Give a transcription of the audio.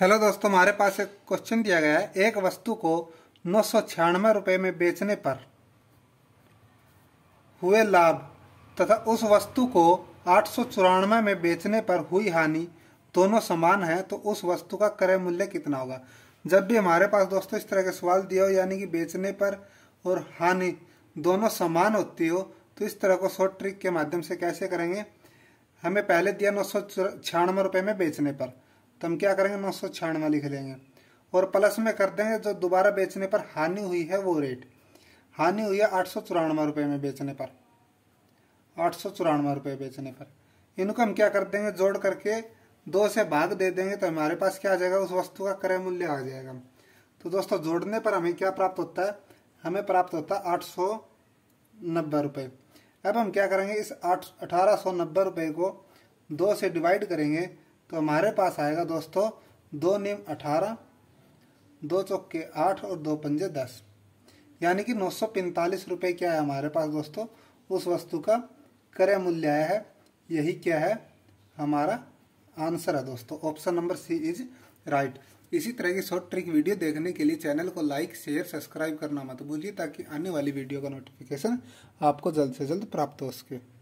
hello दोस्तों हमारे पास एक क्वेश्चन दिया गया है एक वस्तु को नौ सौ छियानवे रुपये में बेचने पर हुए लाभ तथा उस वस्तु को आठ सौ चौरानवे में बेचने पर हुई हानि दोनों समान है तो उस वस्तु का क्रय मूल्य कितना होगा जब भी हमारे पास दोस्तों इस तरह के सवाल दिया हो यानी कि बेचने पर और हानि दोनों समान होती हो तो इस तरह को शॉर्ट ट्रिक के माध्यम से कैसे करेंगे हमें पहले दिया नौ सौ छियानवे रुपये में बेचने पर तो हम क्या करेंगे नौ सौ छियानवे लिख लेंगे और प्लस में कर देंगे जो दोबारा बेचने पर हानि हुई है वो रेट हानि हुई है आठ सौ चौरानवे रुपये में बेचने पर आठ सौ चौरानवे रुपये बेचने पर इनको हम क्या कर देंगे जोड़ करके दो से भाग दे देंगे तो हमारे पास क्या आ जाएगा उस वस्तु का क्रय मूल्य आ जाएगा तो दोस्तों जोड़ने पर हमें क्या प्राप्त होता है हमें प्राप्त होता है आठ सौ नब्बे रुपये अब हम क्या करेंगे इस आठ अठारह सौ नब्बे रुपये को दो से डिवाइड करेंगे तो हमारे पास आएगा दोस्तों दो नीम अठारह दो चौके आठ और दो पंजे दस यानी कि नौ सौ पैंतालीस रुपये क्या है हमारे पास दोस्तों उस वस्तु का क्रय मूल्य आया है यही क्या है हमारा आंसर है दोस्तों option number C is right इसी तरह की शॉर्ट ट्रिक वीडियो देखने के लिए चैनल को लाइक शेयर सब्सक्राइब करना मत भूलिए ताकि आने वाली वीडियो का नोटिफिकेशन आपको जल्द से जल्द प्राप्त हो सके